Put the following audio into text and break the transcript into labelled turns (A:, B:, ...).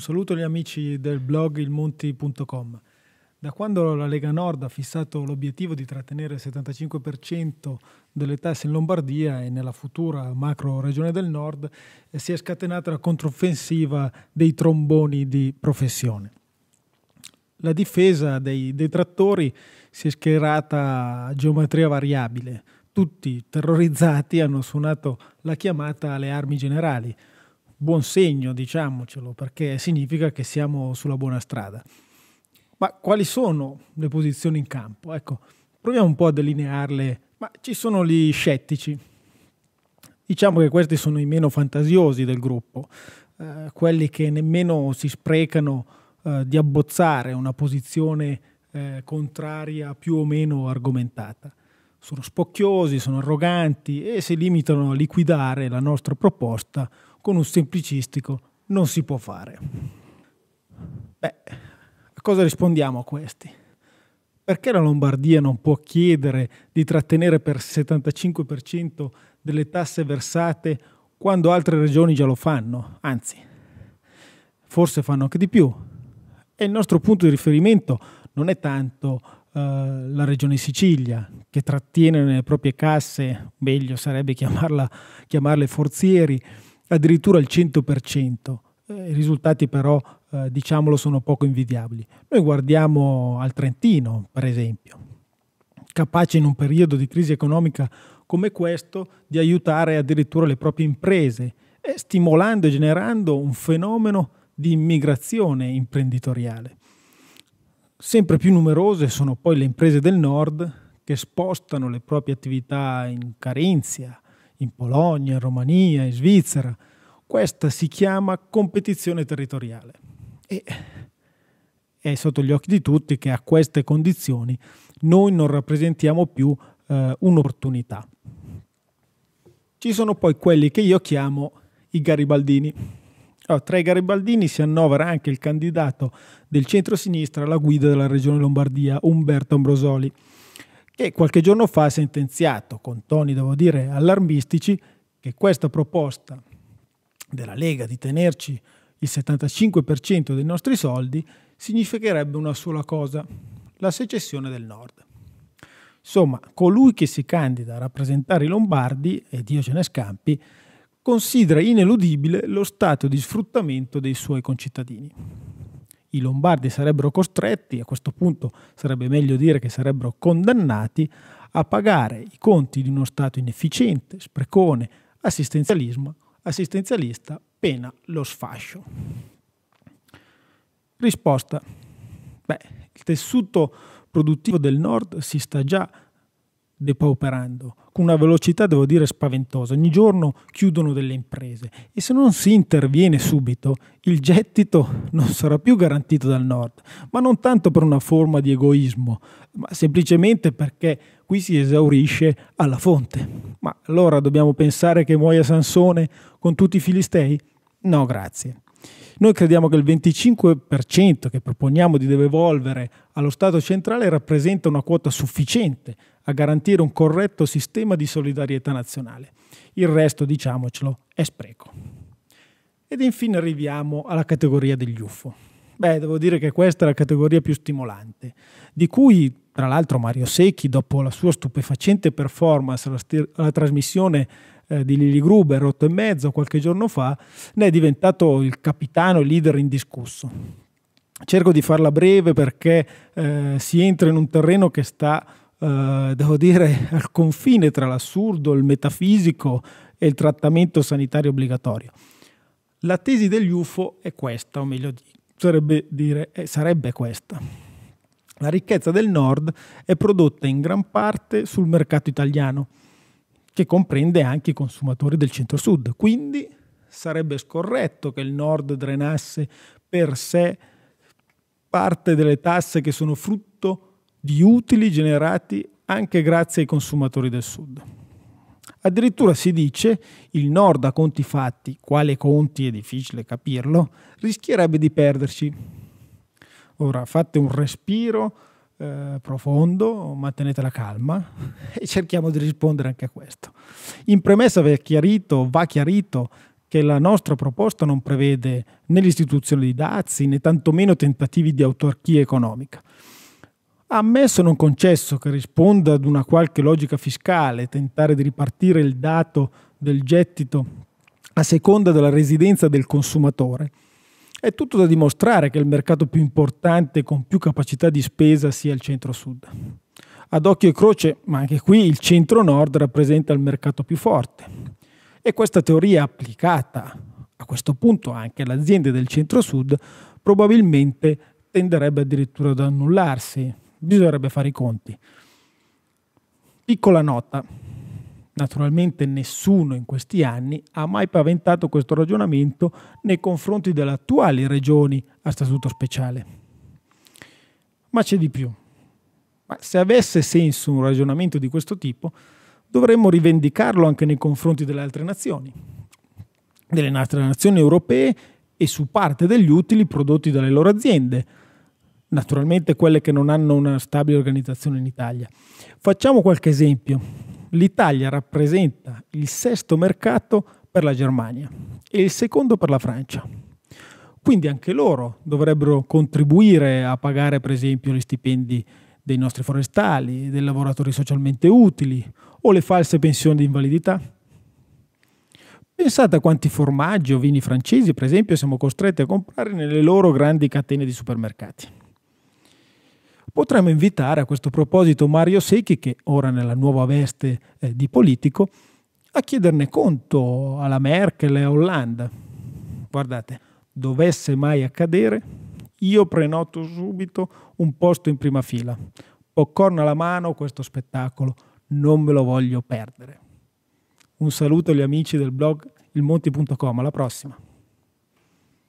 A: un saluto agli amici del blog ilmonti.com. Da quando la Lega Nord ha fissato l'obiettivo di trattenere il 75% delle tasse in Lombardia e nella futura macro regione del Nord, eh, si è scatenata la controffensiva dei tromboni di professione. La difesa dei detrattori si è schierata a geometria variabile. Tutti terrorizzati hanno suonato la chiamata alle armi generali, buon segno, diciamocelo, perché significa che siamo sulla buona strada. Ma quali sono le posizioni in campo? Ecco, proviamo un po' a delinearle, ma ci sono gli scettici. Diciamo che questi sono i meno fantasiosi del gruppo, eh, quelli che nemmeno si sprecano eh, di abbozzare una posizione eh, contraria più o meno argomentata. Sono spocchiosi, sono arroganti e si limitano a liquidare la nostra proposta con un semplicistico non si può fare. Beh, a cosa rispondiamo a questi? Perché la Lombardia non può chiedere di trattenere per 75% delle tasse versate quando altre regioni già lo fanno? Anzi, forse fanno anche di più. E il nostro punto di riferimento non è tanto Uh, la regione Sicilia, che trattiene nelle proprie casse, meglio sarebbe chiamarla, chiamarle forzieri, addirittura il 100%. Eh, I risultati però, eh, diciamolo, sono poco invidiabili. Noi guardiamo al Trentino, per esempio, capace in un periodo di crisi economica come questo di aiutare addirittura le proprie imprese, e eh, stimolando e generando un fenomeno di immigrazione imprenditoriale. Sempre più numerose sono poi le imprese del nord che spostano le proprie attività in Carinzia, in Polonia, in Romania, in Svizzera. Questa si chiama competizione territoriale e è sotto gli occhi di tutti che a queste condizioni noi non rappresentiamo più eh, un'opportunità. Ci sono poi quelli che io chiamo i garibaldini. Allora, tra i garibaldini si annovera anche il candidato del centro-sinistra alla guida della regione Lombardia, Umberto Ambrosoli che qualche giorno fa ha sentenziato, con toni devo dire allarmistici, che questa proposta della Lega di tenerci il 75% dei nostri soldi significherebbe una sola cosa, la secessione del nord. Insomma, colui che si candida a rappresentare i Lombardi, e Dio ce ne scampi, considera ineludibile lo stato di sfruttamento dei suoi concittadini i lombardi sarebbero costretti, a questo punto sarebbe meglio dire che sarebbero condannati a pagare i conti di uno Stato inefficiente, sprecone, assistenzialismo, assistenzialista, pena lo sfascio. Risposta. Beh, il tessuto produttivo del nord si sta già depauperando, con una velocità devo dire spaventosa. Ogni giorno chiudono delle imprese e se non si interviene subito, il gettito non sarà più garantito dal nord, ma non tanto per una forma di egoismo, ma semplicemente perché qui si esaurisce alla fonte. Ma allora dobbiamo pensare che muoia Sansone con tutti i filistei? No, grazie. Noi crediamo che il 25% che proponiamo di devolvere allo Stato centrale rappresenta una quota sufficiente a garantire un corretto sistema di solidarietà nazionale. Il resto, diciamocelo, è spreco. Ed infine arriviamo alla categoria degli UFO. Beh, devo dire che questa è la categoria più stimolante, di cui tra l'altro Mario Secchi, dopo la sua stupefacente performance alla, st- alla trasmissione eh, di Lily Gruber, 8 e mezzo, qualche giorno fa, ne è diventato il capitano leader indiscusso. Cerco di farla breve perché eh, si entra in un terreno che sta eh, devo dire, al confine tra l'assurdo, il metafisico e il trattamento sanitario obbligatorio. La tesi degli UFO è questa, o meglio, sarebbe, dire, eh, sarebbe questa. La ricchezza del nord è prodotta in gran parte sul mercato italiano, che comprende anche i consumatori del centro-sud. Quindi sarebbe scorretto che il nord drenasse per sé parte delle tasse che sono frutto di utili generati anche grazie ai consumatori del sud. Addirittura si dice il nord a conti fatti, quale conti è difficile capirlo, rischierebbe di perderci. Ora fate un respiro eh, profondo, mantenete la calma e cerchiamo di rispondere anche a questo. In premessa va chiarito, va chiarito che la nostra proposta non prevede né l'istituzione di dazi né tantomeno tentativi di autarchia economica Ammesso non concesso che risponda ad una qualche logica fiscale, tentare di ripartire il dato del gettito a seconda della residenza del consumatore, è tutto da dimostrare che il mercato più importante con più capacità di spesa sia il centro-sud. Ad occhio e croce, ma anche qui, il centro-nord rappresenta il mercato più forte. E questa teoria applicata a questo punto anche alle aziende del centro-sud probabilmente tenderebbe addirittura ad annullarsi, Bisognerebbe fare i conti. Piccola nota, naturalmente nessuno in questi anni ha mai paventato questo ragionamento nei confronti delle attuali regioni a statuto speciale. Ma c'è di più. Ma se avesse senso un ragionamento di questo tipo, dovremmo rivendicarlo anche nei confronti delle altre nazioni, delle altre nazioni europee e su parte degli utili prodotti dalle loro aziende naturalmente quelle che non hanno una stabile organizzazione in Italia. Facciamo qualche esempio. L'Italia rappresenta il sesto mercato per la Germania e il secondo per la Francia. Quindi anche loro dovrebbero contribuire a pagare per esempio gli stipendi dei nostri forestali, dei lavoratori socialmente utili o le false pensioni di invalidità. Pensate a quanti formaggi o vini francesi, per esempio, siamo costretti a comprare nelle loro grandi catene di supermercati. Potremmo invitare a questo proposito Mario Secchi, che ora nella nuova veste eh, di politico, a chiederne conto alla Merkel e a Hollande. Guardate, dovesse mai accadere, io prenoto subito un posto in prima fila. Popcorn alla mano questo spettacolo, non me lo voglio perdere. Un saluto agli amici del blog ilmonti.com, alla prossima!